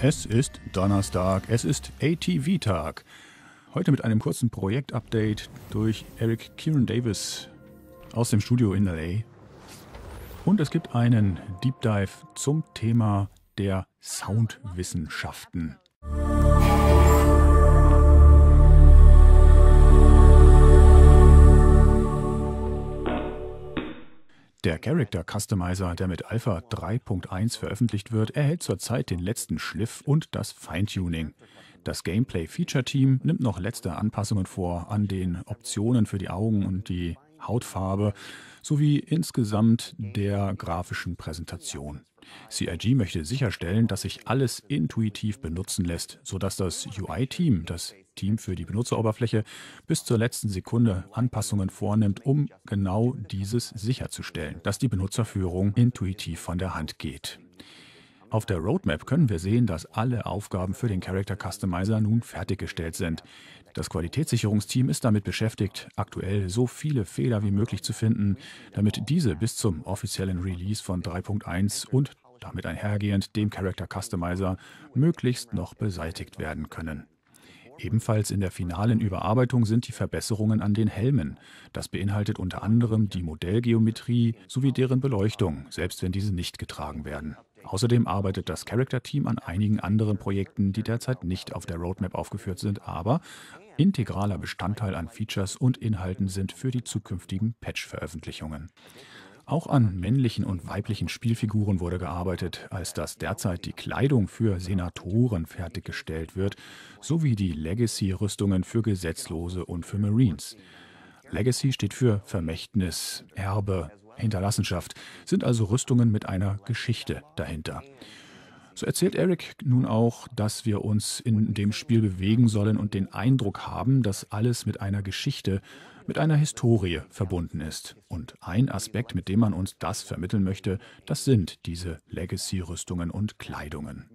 Es ist Donnerstag, es ist ATV-Tag. Heute mit einem kurzen Projekt-Update durch Eric Kieran Davis aus dem Studio in LA. Und es gibt einen Deep Dive zum Thema der Soundwissenschaften. Der Character Customizer, der mit Alpha 3.1 veröffentlicht wird, erhält zurzeit den letzten Schliff und das Feintuning. Das Gameplay Feature Team nimmt noch letzte Anpassungen vor an den Optionen für die Augen und die Hautfarbe sowie insgesamt der grafischen Präsentation. CIG möchte sicherstellen, dass sich alles intuitiv benutzen lässt, sodass das UI-Team das Team für die Benutzeroberfläche bis zur letzten Sekunde Anpassungen vornimmt, um genau dieses sicherzustellen, dass die Benutzerführung intuitiv von der Hand geht. Auf der Roadmap können wir sehen, dass alle Aufgaben für den Character Customizer nun fertiggestellt sind. Das Qualitätssicherungsteam ist damit beschäftigt, aktuell so viele Fehler wie möglich zu finden, damit diese bis zum offiziellen Release von 3.1 und damit einhergehend dem Character Customizer möglichst noch beseitigt werden können. Ebenfalls in der finalen Überarbeitung sind die Verbesserungen an den Helmen. Das beinhaltet unter anderem die Modellgeometrie sowie deren Beleuchtung, selbst wenn diese nicht getragen werden. Außerdem arbeitet das Character-Team an einigen anderen Projekten, die derzeit nicht auf der Roadmap aufgeführt sind, aber integraler Bestandteil an Features und Inhalten sind für die zukünftigen Patch-Veröffentlichungen. Auch an männlichen und weiblichen Spielfiguren wurde gearbeitet, als dass derzeit die Kleidung für Senatoren fertiggestellt wird, sowie die Legacy-Rüstungen für Gesetzlose und für Marines. Legacy steht für Vermächtnis, Erbe, Hinterlassenschaft, sind also Rüstungen mit einer Geschichte dahinter. So erzählt Eric nun auch, dass wir uns in dem Spiel bewegen sollen und den Eindruck haben, dass alles mit einer Geschichte, mit einer Historie verbunden ist. Und ein Aspekt, mit dem man uns das vermitteln möchte, das sind diese Legacy-Rüstungen und Kleidungen.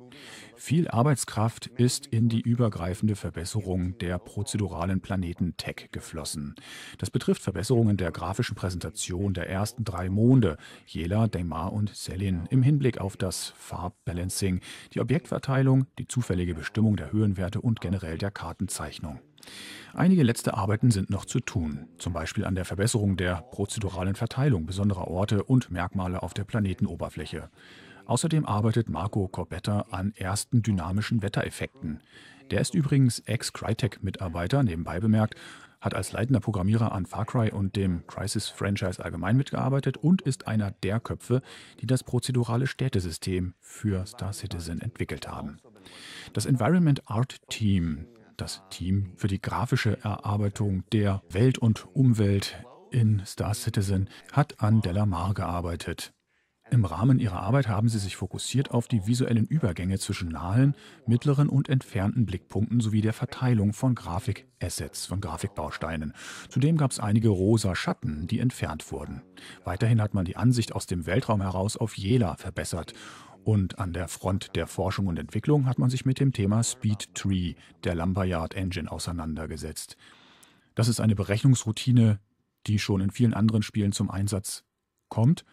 Viel Arbeitskraft ist in die übergreifende Verbesserung der prozeduralen Planeten Tech geflossen. Das betrifft Verbesserungen der grafischen Präsentation der ersten drei Monde, Jela, Deimar und Selin, im Hinblick auf das Farbbalancing, die Objektverteilung, die zufällige Bestimmung der Höhenwerte und generell der Kartenzeichnung. Einige letzte Arbeiten sind noch zu tun, zum Beispiel an der Verbesserung der prozeduralen Verteilung besonderer Orte und Merkmale auf der Planetenoberfläche. Außerdem arbeitet Marco Corbetta an ersten dynamischen Wettereffekten. Der ist übrigens Ex-Crytek-Mitarbeiter, nebenbei bemerkt, hat als leitender Programmierer an Far Cry und dem Crisis-Franchise allgemein mitgearbeitet und ist einer der Köpfe, die das prozedurale Städtesystem für Star Citizen entwickelt haben. Das Environment Art Team, das Team für die grafische Erarbeitung der Welt und Umwelt in Star Citizen, hat an Delamar gearbeitet. Im Rahmen ihrer Arbeit haben sie sich fokussiert auf die visuellen Übergänge zwischen nahen, mittleren und entfernten Blickpunkten sowie der Verteilung von Grafikassets, von Grafikbausteinen. Zudem gab es einige rosa Schatten, die entfernt wurden. Weiterhin hat man die Ansicht aus dem Weltraum heraus auf Jela verbessert. Und an der Front der Forschung und Entwicklung hat man sich mit dem Thema Speed Tree der Lambayard Engine auseinandergesetzt. Das ist eine Berechnungsroutine, die schon in vielen anderen Spielen zum Einsatz kommt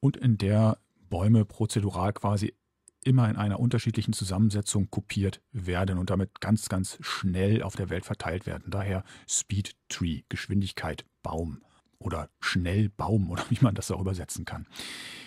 und in der Bäume prozedural quasi immer in einer unterschiedlichen Zusammensetzung kopiert werden und damit ganz, ganz schnell auf der Welt verteilt werden. Daher Speed Tree, Geschwindigkeit, Baum oder Schnellbaum oder wie man das auch übersetzen kann.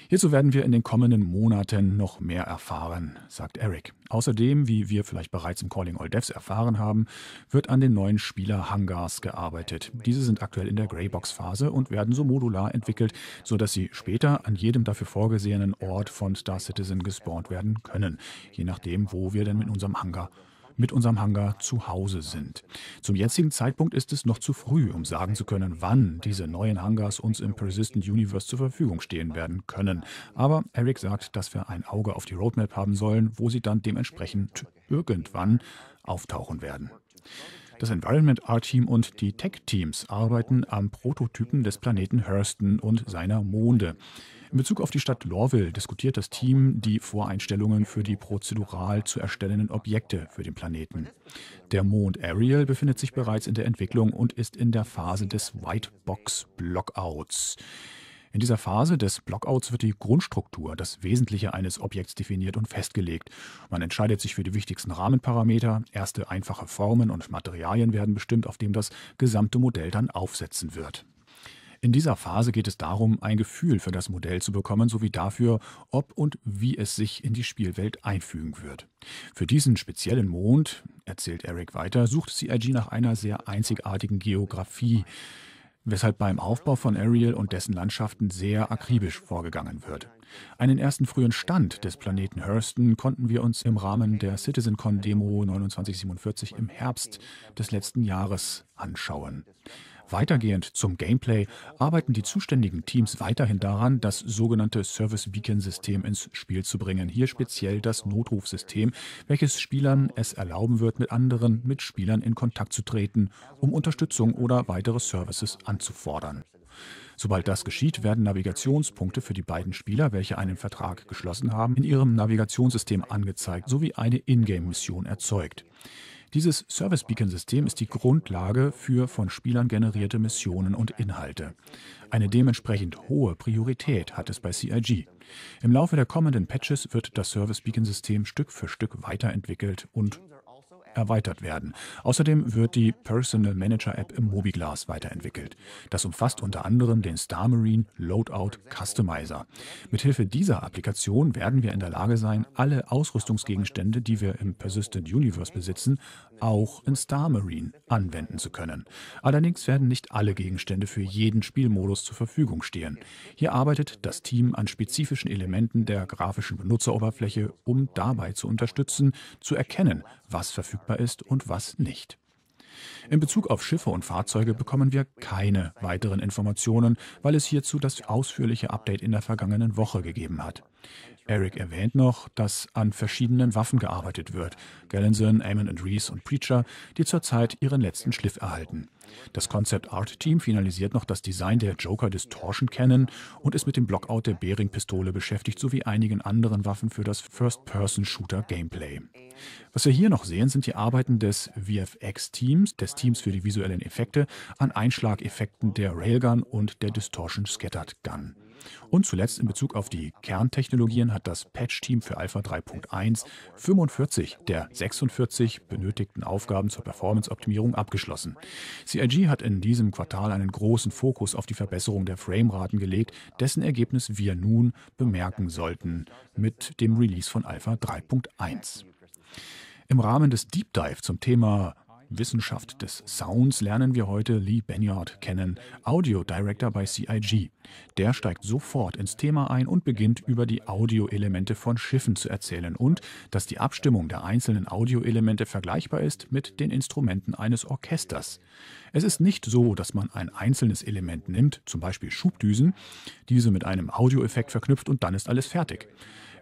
Hierzu werden wir in den kommenden Monaten noch mehr erfahren, sagt Eric. Außerdem, wie wir vielleicht bereits im Calling All Devs erfahren haben, wird an den neuen Spieler-Hangars gearbeitet. Diese sind aktuell in der Greybox-Phase und werden so modular entwickelt, sodass sie später an jedem dafür vorgesehenen Ort von Star Citizen gespawnt werden können, je nachdem, wo wir denn mit unserem Hangar mit unserem Hangar zu Hause sind. Zum jetzigen Zeitpunkt ist es noch zu früh, um sagen zu können, wann diese neuen Hangars uns im Persistent Universe zur Verfügung stehen werden können. Aber Eric sagt, dass wir ein Auge auf die Roadmap haben sollen, wo sie dann dementsprechend irgendwann auftauchen werden. Das Environment R-Team und die Tech-Teams arbeiten am Prototypen des Planeten Hurston und seiner Monde. In Bezug auf die Stadt Lorville diskutiert das Team die Voreinstellungen für die prozedural zu erstellenden Objekte für den Planeten. Der Mond Ariel befindet sich bereits in der Entwicklung und ist in der Phase des White Box Blockouts. In dieser Phase des Blockouts wird die Grundstruktur, das Wesentliche eines Objekts definiert und festgelegt. Man entscheidet sich für die wichtigsten Rahmenparameter, erste einfache Formen und Materialien werden bestimmt, auf dem das gesamte Modell dann aufsetzen wird. In dieser Phase geht es darum, ein Gefühl für das Modell zu bekommen, sowie dafür, ob und wie es sich in die Spielwelt einfügen wird. Für diesen speziellen Mond, erzählt Eric weiter, sucht CIG nach einer sehr einzigartigen Geografie weshalb beim Aufbau von Ariel und dessen Landschaften sehr akribisch vorgegangen wird. Einen ersten frühen Stand des Planeten Hurston konnten wir uns im Rahmen der CitizenCon Demo 2947 im Herbst des letzten Jahres anschauen. Weitergehend zum Gameplay arbeiten die zuständigen Teams weiterhin daran, das sogenannte Service Beacon System ins Spiel zu bringen. Hier speziell das Notrufsystem, welches Spielern es erlauben wird, mit anderen Mitspielern in Kontakt zu treten, um Unterstützung oder weitere Services anzufordern. Sobald das geschieht, werden Navigationspunkte für die beiden Spieler, welche einen Vertrag geschlossen haben, in ihrem Navigationssystem angezeigt sowie eine Ingame-Mission erzeugt. Dieses Service Beacon-System ist die Grundlage für von Spielern generierte Missionen und Inhalte. Eine dementsprechend hohe Priorität hat es bei CIG. Im Laufe der kommenden Patches wird das Service Beacon-System Stück für Stück weiterentwickelt und erweitert werden. Außerdem wird die Personal Manager App im Mobiglas weiterentwickelt. Das umfasst unter anderem den Star Marine Loadout Customizer. Mithilfe dieser Applikation werden wir in der Lage sein, alle Ausrüstungsgegenstände, die wir im Persistent Universe besitzen, auch in Star Marine anwenden zu können. Allerdings werden nicht alle Gegenstände für jeden Spielmodus zur Verfügung stehen. Hier arbeitet das Team an spezifischen Elementen der grafischen Benutzeroberfläche, um dabei zu unterstützen, zu erkennen, was verfügbar verfügbar ist und was nicht. In Bezug auf Schiffe und Fahrzeuge bekommen wir keine weiteren Informationen, weil es hierzu das ausführliche Update in der vergangenen Woche gegeben hat. Eric erwähnt noch, dass an verschiedenen Waffen gearbeitet wird. Gallinson, Amon and Rees und Preacher, die zurzeit ihren letzten Schliff erhalten. Das Concept Art Team finalisiert noch das Design der Joker Distortion Cannon und ist mit dem Blockout der Bering Pistole beschäftigt sowie einigen anderen Waffen für das First-Person-Shooter Gameplay. Was wir hier noch sehen, sind die Arbeiten des VFX Teams, des Teams für die visuellen Effekte, an Einschlageffekten der Railgun und der Distortion Scattered Gun. Und zuletzt in Bezug auf die Kerntechnologien hat das Patch-Team für Alpha 3.1 45 der 46 benötigten Aufgaben zur Performance-Optimierung abgeschlossen. CIG hat in diesem Quartal einen großen Fokus auf die Verbesserung der Frameraten gelegt, dessen Ergebnis wir nun bemerken sollten mit dem Release von Alpha 3.1. Im Rahmen des Deep Dive zum Thema Wissenschaft des Sounds lernen wir heute Lee Benyard kennen, Audio Director bei CIG. Der steigt sofort ins Thema ein und beginnt über die Audioelemente von Schiffen zu erzählen und dass die Abstimmung der einzelnen Audioelemente vergleichbar ist mit den Instrumenten eines Orchesters. Es ist nicht so, dass man ein einzelnes Element nimmt, zum Beispiel Schubdüsen, diese mit einem Audioeffekt verknüpft und dann ist alles fertig.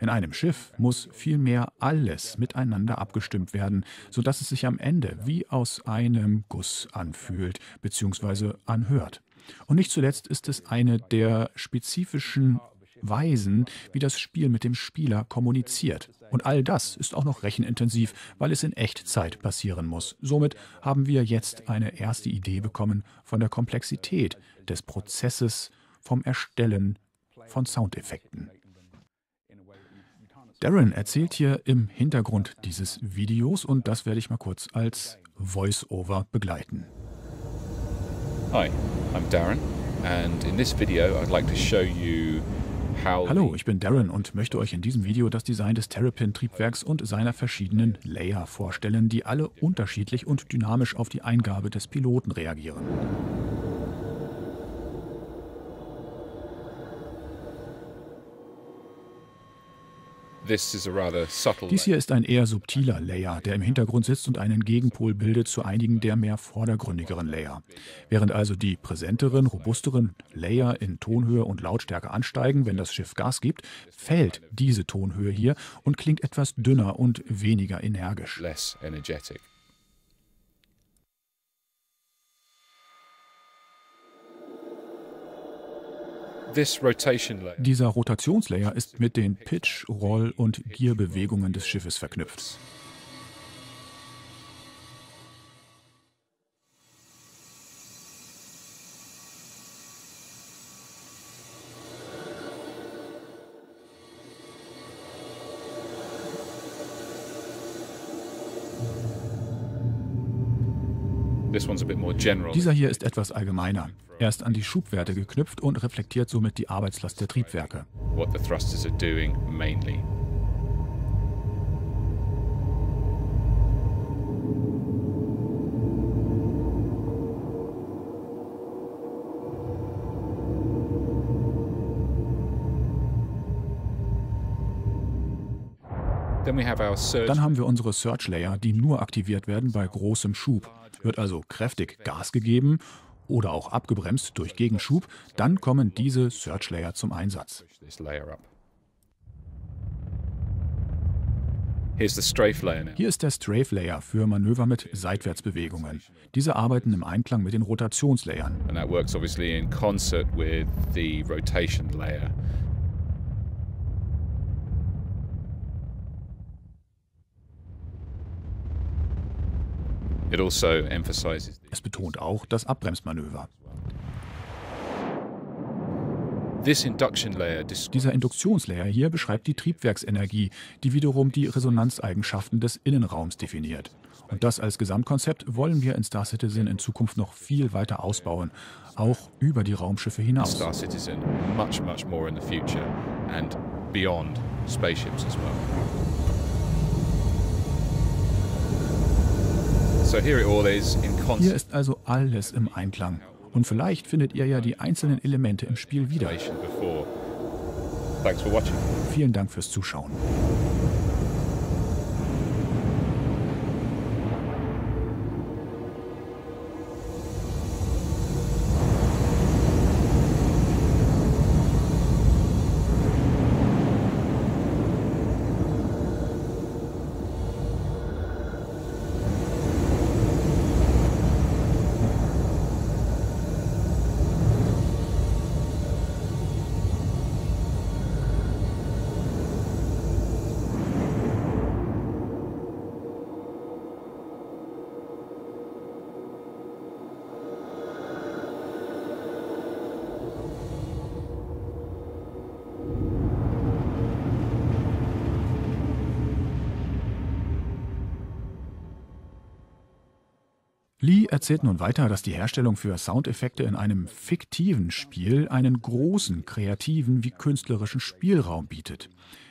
In einem Schiff muss vielmehr alles miteinander abgestimmt werden, sodass es sich am Ende wie aus einem Guss anfühlt bzw. anhört. Und nicht zuletzt ist es eine der spezifischen Weisen, wie das Spiel mit dem Spieler kommuniziert. Und all das ist auch noch rechenintensiv, weil es in Echtzeit passieren muss. Somit haben wir jetzt eine erste Idee bekommen von der Komplexität des Prozesses vom Erstellen von Soundeffekten. Darren erzählt hier im Hintergrund dieses Videos und das werde ich mal kurz als Voice-Over begleiten. Hi, I'm Darren and in this video I'd like to show you Hallo, ich bin Darren und möchte euch in diesem Video das Design des Terrapin-Triebwerks und seiner verschiedenen Layer vorstellen, die alle unterschiedlich und dynamisch auf die Eingabe des Piloten reagieren. Dies hier ist ein eher subtiler Layer, der im Hintergrund sitzt und einen Gegenpol bildet zu einigen der mehr vordergründigeren Layer. Während also die präsenteren, robusteren Layer in Tonhöhe und Lautstärke ansteigen, wenn das Schiff Gas gibt, fällt diese Tonhöhe hier und klingt etwas dünner und weniger energisch. Dieser Rotationslayer ist mit den Pitch-, Roll- und Gierbewegungen des Schiffes verknüpft. Dieser hier ist etwas allgemeiner. Er ist an die Schubwerte geknüpft und reflektiert somit die Arbeitslast der Triebwerke. Dann haben wir unsere Search Layer, die nur aktiviert werden bei großem Schub. Wird also kräftig Gas gegeben oder auch abgebremst durch Gegenschub, dann kommen diese Search Layer zum Einsatz. Hier ist der Strafe Layer für Manöver mit Seitwärtsbewegungen. Diese arbeiten im Einklang mit den Rotationslayern. Also es betont auch das Abbremsmanöver. Dieser Induktionslayer hier beschreibt die Triebwerksenergie, die wiederum die Resonanzeigenschaften des Innenraums definiert. Und das als Gesamtkonzept wollen wir in Star Citizen in Zukunft noch viel weiter ausbauen, auch über die Raumschiffe hinaus. Star Citizen much much more in the future and beyond spaceships as well. Hier ist also alles im Einklang. Und vielleicht findet ihr ja die einzelnen Elemente im Spiel wieder. Vielen Dank fürs Zuschauen. Lee erzählt nun weiter, dass die Herstellung für Soundeffekte in einem fiktiven Spiel einen großen kreativen wie künstlerischen Spielraum bietet.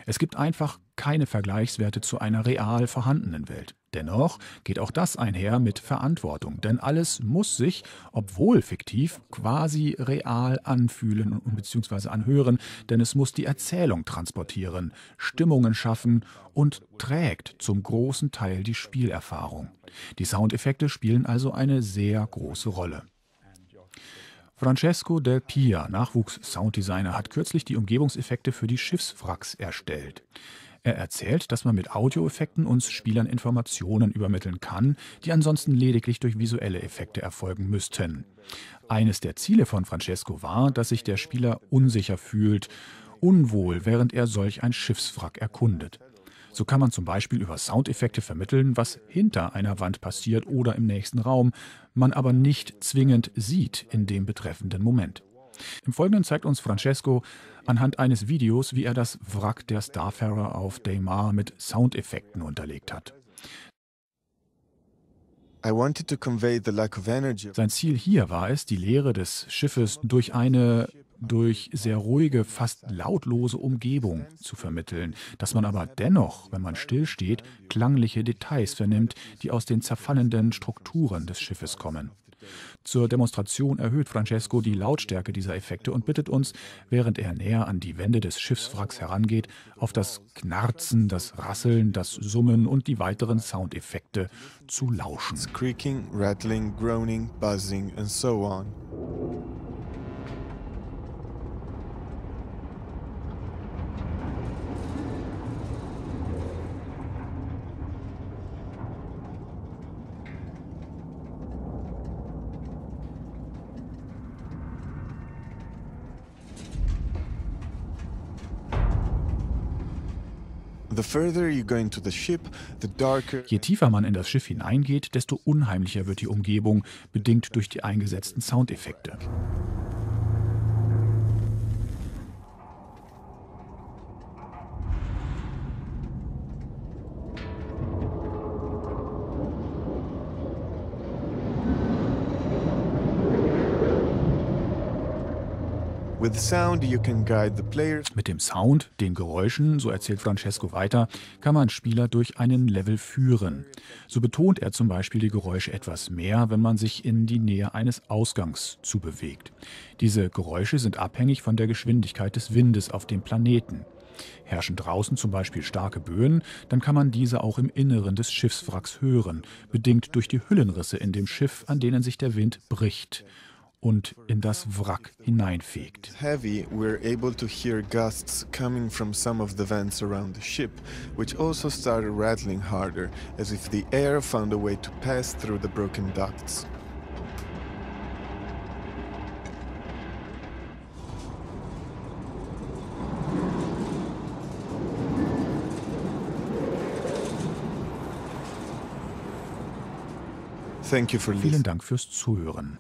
Es gibt einfach keine Vergleichswerte zu einer real vorhandenen Welt. Dennoch geht auch das einher mit Verantwortung, denn alles muss sich, obwohl fiktiv, quasi real anfühlen bzw. anhören, denn es muss die Erzählung transportieren, Stimmungen schaffen und trägt zum großen Teil die Spielerfahrung. Die Soundeffekte spielen also eine sehr große Rolle. Francesco Del Pia, Nachwuchs-Sounddesigner, hat kürzlich die Umgebungseffekte für die Schiffswracks erstellt. Er erzählt, dass man mit Audioeffekten uns Spielern Informationen übermitteln kann, die ansonsten lediglich durch visuelle Effekte erfolgen müssten. Eines der Ziele von Francesco war, dass sich der Spieler unsicher fühlt, unwohl, während er solch ein Schiffswrack erkundet. So kann man zum Beispiel über Soundeffekte vermitteln, was hinter einer Wand passiert oder im nächsten Raum, man aber nicht zwingend sieht in dem betreffenden Moment. Im Folgenden zeigt uns Francesco anhand eines Videos, wie er das Wrack der Starfarer auf Daymar mit Soundeffekten unterlegt hat. Sein Ziel hier war es, die Leere des Schiffes durch eine durch sehr ruhige, fast lautlose Umgebung zu vermitteln, dass man aber dennoch, wenn man stillsteht, klangliche Details vernimmt, die aus den zerfallenden Strukturen des Schiffes kommen. Zur Demonstration erhöht Francesco die Lautstärke dieser Effekte und bittet uns, während er näher an die Wände des Schiffswracks herangeht, auf das Knarzen, das Rasseln, das Summen und die weiteren Soundeffekte zu lauschen. Creaking, rattling, groaning, buzzing and so on. Je tiefer man in das Schiff hineingeht, desto unheimlicher wird die Umgebung, bedingt durch die eingesetzten Soundeffekte. Mit dem Sound, den Geräuschen, so erzählt Francesco weiter, kann man Spieler durch einen Level führen. So betont er zum Beispiel die Geräusche etwas mehr, wenn man sich in die Nähe eines Ausgangs zubewegt. Diese Geräusche sind abhängig von der Geschwindigkeit des Windes auf dem Planeten. Herrschen draußen zum Beispiel starke Böen, dann kann man diese auch im Inneren des Schiffswracks hören, bedingt durch die Hüllenrisse in dem Schiff, an denen sich der Wind bricht und in das Wrack hineinfegt. Heavy, we're able to hear gusts coming from some of the vents around the ship, which also started rattling harder, as if the air found a way to pass through the broken ducts. Thank you for Vielen Dank fürs Zuhören.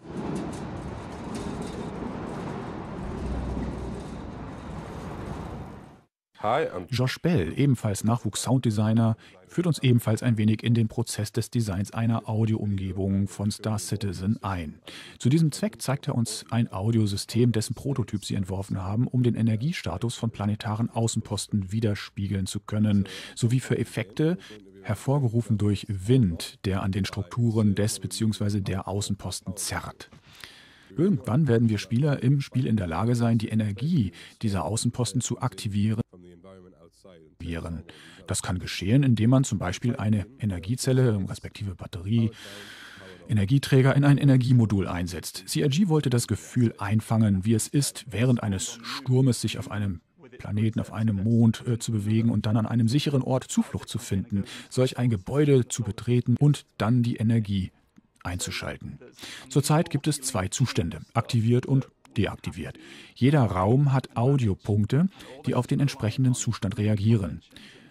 Josh Bell, ebenfalls Nachwuchs-Sounddesigner, führt uns ebenfalls ein wenig in den Prozess des Designs einer Audioumgebung von Star Citizen ein. Zu diesem Zweck zeigt er uns ein Audiosystem, dessen Prototyp sie entworfen haben, um den Energiestatus von planetaren Außenposten widerspiegeln zu können, sowie für Effekte, hervorgerufen durch Wind, der an den Strukturen des bzw. der Außenposten zerrt. Irgendwann werden wir Spieler im Spiel in der Lage sein, die Energie dieser Außenposten zu aktivieren. Das kann geschehen, indem man zum Beispiel eine Energiezelle, respektive Batterie, Energieträger in ein Energiemodul einsetzt. CRG wollte das Gefühl einfangen, wie es ist, während eines Sturmes sich auf einem Planeten, auf einem Mond äh, zu bewegen und dann an einem sicheren Ort Zuflucht zu finden, solch ein Gebäude zu betreten und dann die Energie einzuschalten. Zurzeit gibt es zwei Zustände, aktiviert und deaktiviert. Jeder Raum hat Audiopunkte, die auf den entsprechenden Zustand reagieren.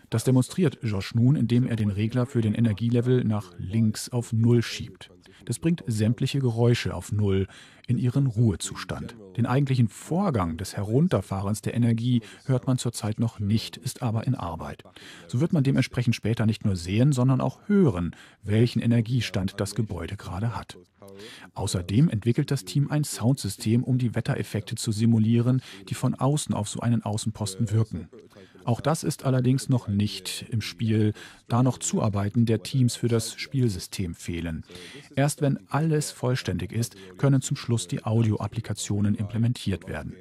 Das demonstriert Josh nun, indem er den Regler für den Energielevel nach links auf Null schiebt. Das bringt sämtliche Geräusche auf Null in ihren Ruhezustand. Den eigentlichen Vorgang des Herunterfahrens der Energie hört man zurzeit noch nicht, ist aber in Arbeit. So wird man dementsprechend später nicht nur sehen, sondern auch hören, welchen Energiestand das Gebäude gerade hat. Außerdem entwickelt das Team ein Soundsystem, um die Wettereffekte zu simulieren, die von außen auf so einen Außenposten wirken. Auch das ist allerdings noch nicht im Spiel, da noch Zuarbeiten der Teams für das Spielsystem fehlen. Erst wenn alles vollständig ist, können zum Schluss die Audio-Applikationen implementiert werden.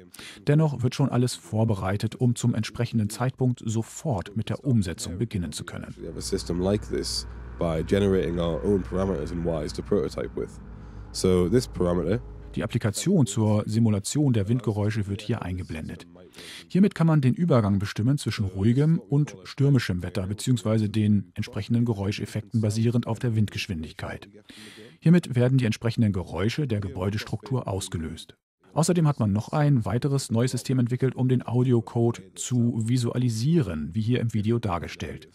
Dennoch wird schon alles vorbereitet, um zum entsprechenden Zeitpunkt sofort mit der Umsetzung beginnen zu können. Die Applikation zur Simulation der Windgeräusche wird hier eingeblendet. Hiermit kann man den Übergang bestimmen zwischen ruhigem und stürmischem Wetter bzw. den entsprechenden Geräuscheffekten basierend auf der Windgeschwindigkeit. Hiermit werden die entsprechenden Geräusche der Gebäudestruktur ausgelöst. Außerdem hat man noch ein weiteres neues System entwickelt, um den Audiocode zu visualisieren, wie hier im Video dargestellt.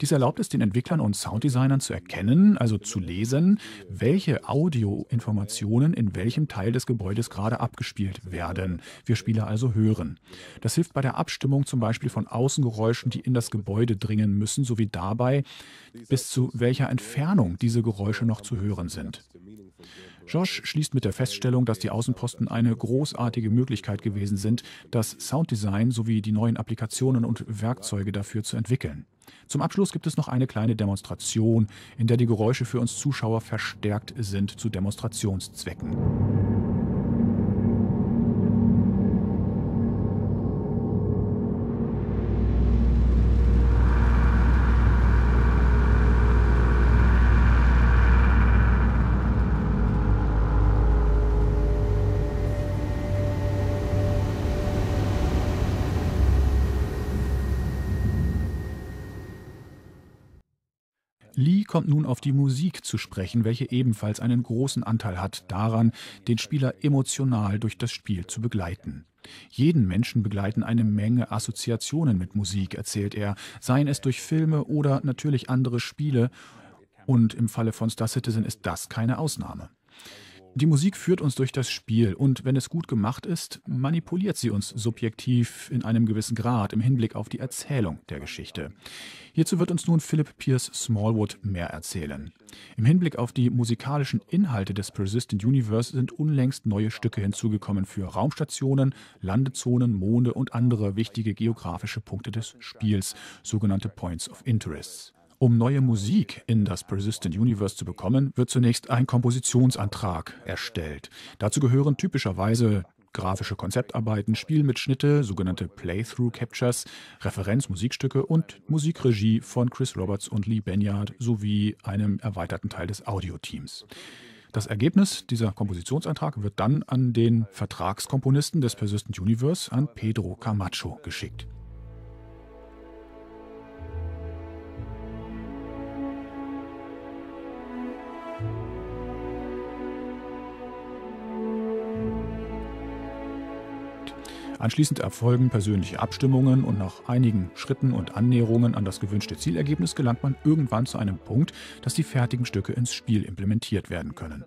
Dies erlaubt es den Entwicklern und Sounddesignern zu erkennen, also zu lesen, welche Audioinformationen in welchem Teil des Gebäudes gerade abgespielt werden. Wir Spieler also hören. Das hilft bei der Abstimmung zum Beispiel von Außengeräuschen, die in das Gebäude dringen müssen, sowie dabei, bis zu welcher Entfernung diese Geräusche noch zu hören sind. Josh schließt mit der Feststellung, dass die Außenposten eine großartige Möglichkeit gewesen sind, das Sounddesign sowie die neuen Applikationen und Werkzeuge dafür zu entwickeln. Zum Abschluss gibt es noch eine kleine Demonstration, in der die Geräusche für uns Zuschauer verstärkt sind zu Demonstrationszwecken. kommt nun auf die Musik zu sprechen, welche ebenfalls einen großen Anteil hat daran, den Spieler emotional durch das Spiel zu begleiten. Jeden Menschen begleiten eine Menge Assoziationen mit Musik, erzählt er, seien es durch Filme oder natürlich andere Spiele, und im Falle von Star Citizen ist das keine Ausnahme. Die Musik führt uns durch das Spiel und wenn es gut gemacht ist, manipuliert sie uns subjektiv in einem gewissen Grad im Hinblick auf die Erzählung der Geschichte. Hierzu wird uns nun Philip Pierce Smallwood mehr erzählen. Im Hinblick auf die musikalischen Inhalte des Persistent Universe sind unlängst neue Stücke hinzugekommen für Raumstationen, Landezonen, Monde und andere wichtige geografische Punkte des Spiels, sogenannte Points of Interests. Um neue Musik in das Persistent Universe zu bekommen, wird zunächst ein Kompositionsantrag erstellt. Dazu gehören typischerweise grafische Konzeptarbeiten, Spielmitschnitte, sogenannte Playthrough-Captures, Referenzmusikstücke und Musikregie von Chris Roberts und Lee Benyard sowie einem erweiterten Teil des Audio-Teams. Das Ergebnis dieser Kompositionsantrag wird dann an den Vertragskomponisten des Persistent Universe, an Pedro Camacho, geschickt. Anschließend erfolgen persönliche Abstimmungen und nach einigen Schritten und Annäherungen an das gewünschte Zielergebnis gelangt man irgendwann zu einem Punkt, dass die fertigen Stücke ins Spiel implementiert werden können.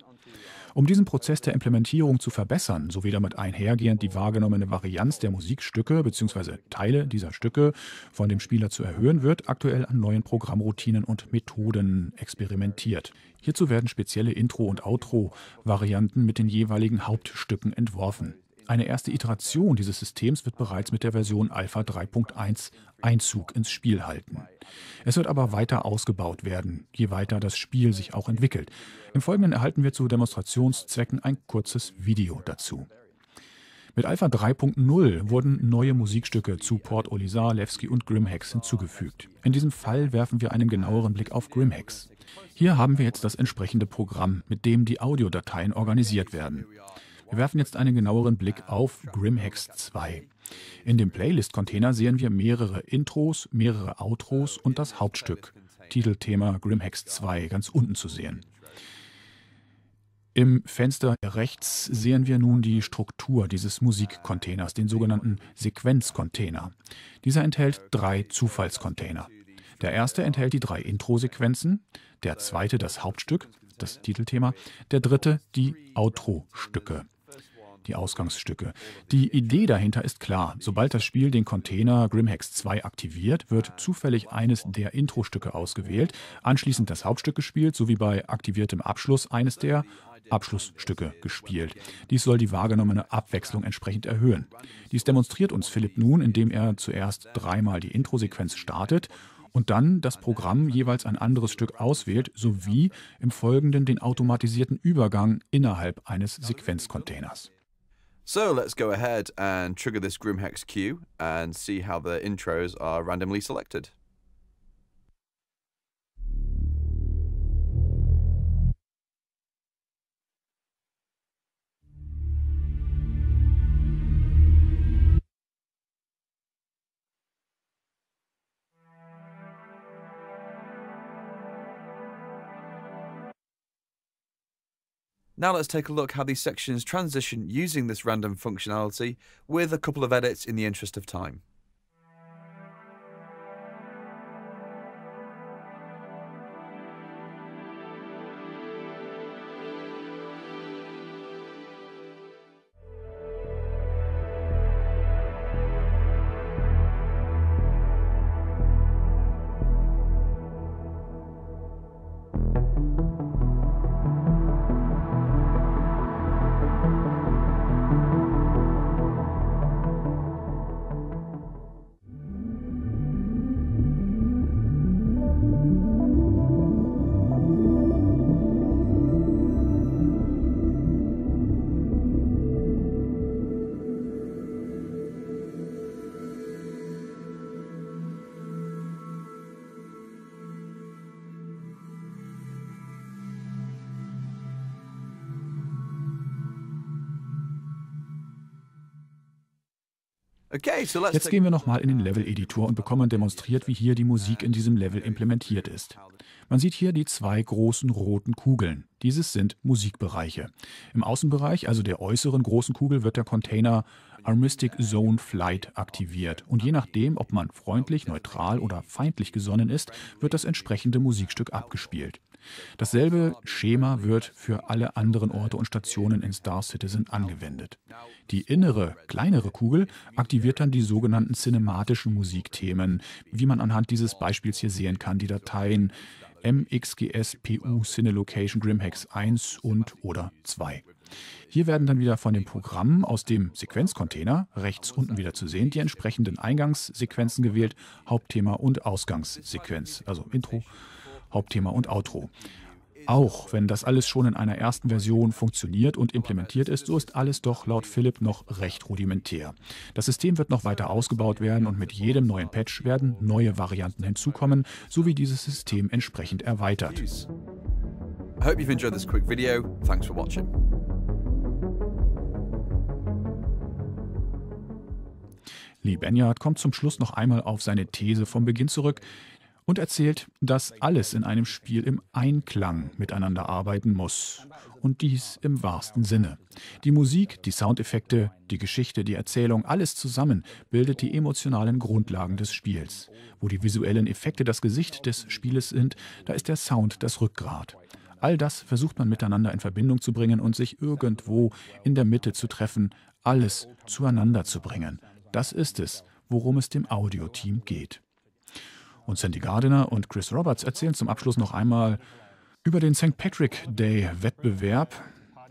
Um diesen Prozess der Implementierung zu verbessern, sowie damit einhergehend die wahrgenommene Varianz der Musikstücke bzw. Teile dieser Stücke von dem Spieler zu erhöhen, wird aktuell an neuen Programmroutinen und Methoden experimentiert. Hierzu werden spezielle Intro- und Outro-Varianten mit den jeweiligen Hauptstücken entworfen. Eine erste Iteration dieses Systems wird bereits mit der Version Alpha 3.1 Einzug ins Spiel halten. Es wird aber weiter ausgebaut werden, je weiter das Spiel sich auch entwickelt. Im Folgenden erhalten wir zu Demonstrationszwecken ein kurzes Video dazu. Mit Alpha 3.0 wurden neue Musikstücke zu Port Olisar, Levski und Grimhex hinzugefügt. In diesem Fall werfen wir einen genaueren Blick auf Grimhex. Hier haben wir jetzt das entsprechende Programm, mit dem die Audiodateien organisiert werden. Wir werfen jetzt einen genaueren Blick auf Grimhex 2. In dem Playlist-Container sehen wir mehrere Intros, mehrere Outros und das Hauptstück, Titelthema Grimhex 2, ganz unten zu sehen. Im Fenster rechts sehen wir nun die Struktur dieses Musikcontainers, den sogenannten Sequenzcontainer. Dieser enthält drei Zufallscontainer. Der erste enthält die drei Intro-Sequenzen, der zweite das Hauptstück, das Titelthema, der dritte die Outro-Stücke die Ausgangsstücke. Die Idee dahinter ist klar. Sobald das Spiel den Container Grimhex 2 aktiviert, wird zufällig eines der Intro-Stücke ausgewählt, anschließend das Hauptstück gespielt, sowie bei aktiviertem Abschluss eines der Abschlussstücke gespielt. Dies soll die wahrgenommene Abwechslung entsprechend erhöhen. Dies demonstriert uns Philipp nun, indem er zuerst dreimal die Intro-Sequenz startet und dann das Programm jeweils ein anderes Stück auswählt, sowie im Folgenden den automatisierten Übergang innerhalb eines Sequenzcontainers. So let's go ahead and trigger this Grimhex queue and see how the intros are randomly selected. Now let's take a look how these sections transition using this random functionality with a couple of edits in the interest of time. Jetzt gehen wir nochmal in den Level-Editor und bekommen demonstriert, wie hier die Musik in diesem Level implementiert ist. Man sieht hier die zwei großen roten Kugeln. Dieses sind Musikbereiche. Im Außenbereich, also der äußeren großen Kugel, wird der Container Armistic Zone Flight aktiviert. Und je nachdem, ob man freundlich, neutral oder feindlich gesonnen ist, wird das entsprechende Musikstück abgespielt. Dasselbe Schema wird für alle anderen Orte und Stationen in Star Citizen angewendet. Die innere, kleinere Kugel aktiviert dann die sogenannten cinematischen Musikthemen, wie man anhand dieses Beispiels hier sehen kann, die Dateien MXGS-PU Cinelocation Grimhex 1 und oder 2. Hier werden dann wieder von dem Programm aus dem Sequenzcontainer, rechts unten wieder zu sehen, die entsprechenden Eingangssequenzen gewählt, Hauptthema und Ausgangssequenz, also Intro Hauptthema und Outro. Auch wenn das alles schon in einer ersten Version funktioniert und implementiert ist, so ist alles doch laut Philipp noch recht rudimentär. Das System wird noch weiter ausgebaut werden und mit jedem neuen Patch werden neue Varianten hinzukommen, sowie dieses System entsprechend erweitert. Lee Benyard kommt zum Schluss noch einmal auf seine These vom Beginn zurück, und erzählt, dass alles in einem Spiel im Einklang miteinander arbeiten muss. Und dies im wahrsten Sinne. Die Musik, die Soundeffekte, die Geschichte, die Erzählung, alles zusammen bildet die emotionalen Grundlagen des Spiels. Wo die visuellen Effekte das Gesicht des Spieles sind, da ist der Sound das Rückgrat. All das versucht man miteinander in Verbindung zu bringen und sich irgendwo in der Mitte zu treffen, alles zueinander zu bringen. Das ist es, worum es dem Audioteam geht. Und Sandy Gardiner und Chris Roberts erzählen zum Abschluss noch einmal über den St. Patrick Day Wettbewerb,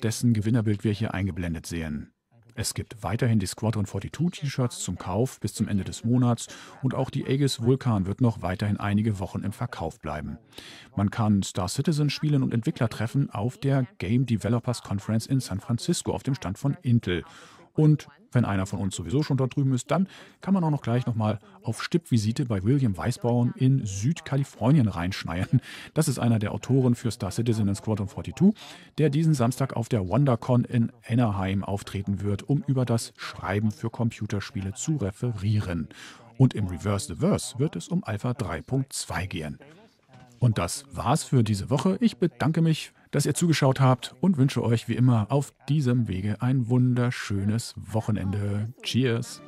dessen Gewinnerbild wir hier eingeblendet sehen. Es gibt weiterhin die Squadron 42 T-Shirts zum Kauf bis zum Ende des Monats und auch die Aegis Vulkan wird noch weiterhin einige Wochen im Verkauf bleiben. Man kann Star Citizen spielen und Entwickler treffen auf der Game Developers Conference in San Francisco auf dem Stand von Intel und wenn einer von uns sowieso schon dort drüben ist, dann kann man auch noch gleich nochmal auf Stippvisite bei William Weisbaum in Südkalifornien reinschneiden. Das ist einer der Autoren für Star Citizen and Squadron 42, der diesen Samstag auf der WonderCon in Anaheim auftreten wird, um über das Schreiben für Computerspiele zu referieren. Und im Reverse the Verse wird es um Alpha 3.2 gehen. Und das war's für diese Woche. Ich bedanke mich dass ihr zugeschaut habt und wünsche euch wie immer auf diesem Wege ein wunderschönes Wochenende. Cheers!